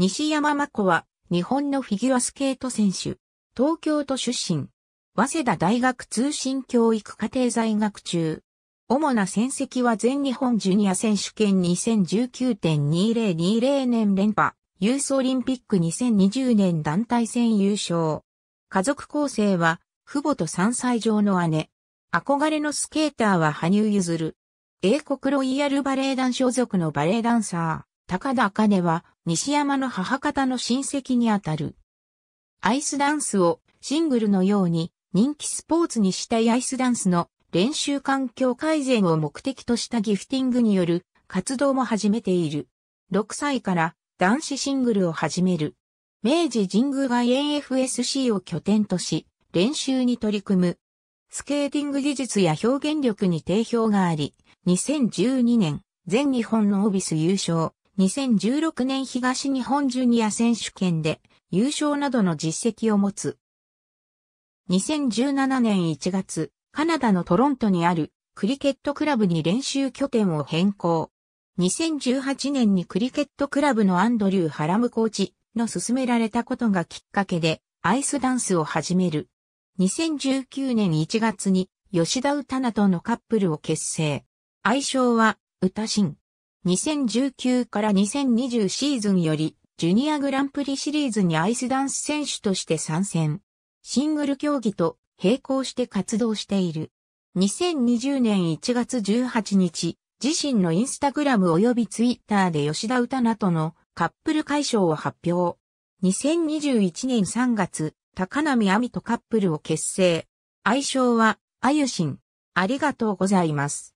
西山真子は、日本のフィギュアスケート選手。東京都出身。早稲田大学通信教育課程在学中。主な戦績は全日本ジュニア選手権2019.2020年連覇、ユースオリンピック2020年団体戦優勝。家族構成は、父母と3歳上の姉。憧れのスケーターは羽生結弦。英国ロイヤルバレエ団所属のバレエダンサー。高田茜は西山の母方の親戚にあたる。アイスダンスをシングルのように人気スポーツにしたいアイスダンスの練習環境改善を目的としたギフティングによる活動も始めている。6歳から男子シングルを始める。明治神宮外 NFSC を拠点とし、練習に取り組む。スケーティング技術や表現力に定評があり、2012年、全日本のオービス優勝、2016年東日本ジュニア選手権で優勝などの実績を持つ。2017年1月、カナダのトロントにあるクリケットクラブに練習拠点を変更。2018年にクリケットクラブのアンドリュー・ハラムコーチの勧められたことがきっかけでアイスダンスを始める。2019年1月に吉田歌菜とのカップルを結成。愛称は歌新。2019から2020シーズンより、ジュニアグランプリシリーズにアイスダンス選手として参戦。シングル競技と並行して活動している。2020年1月18日、自身のインスタグラム及びツイッターで吉田歌なとのカップル解消を発表。2021年3月、高波亜美とカップルを結成。愛称は、あゆしん。ありがとうございます。